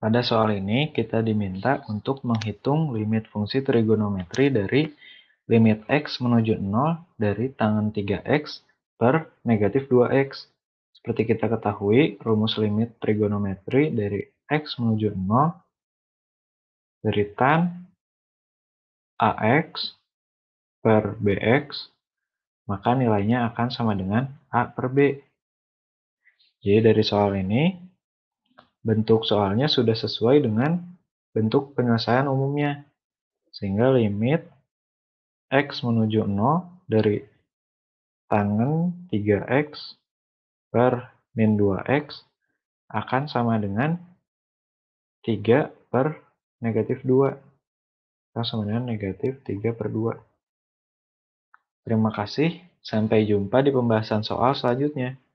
Pada soal ini, kita diminta untuk menghitung limit fungsi trigonometri dari limit x menuju 0 dari tangan 3x per negatif 2x. Seperti kita ketahui, rumus limit trigonometri dari x menuju 0 dari tan ax per bx, maka nilainya akan sama dengan a per b. Jadi dari soal ini, Bentuk soalnya sudah sesuai dengan bentuk penyelesaian umumnya. Sehingga limit X menuju 0 dari tangan 3X per min 2X akan sama dengan 3 per negatif 2. Atau sama dengan negatif 3 per 2. Terima kasih, sampai jumpa di pembahasan soal selanjutnya.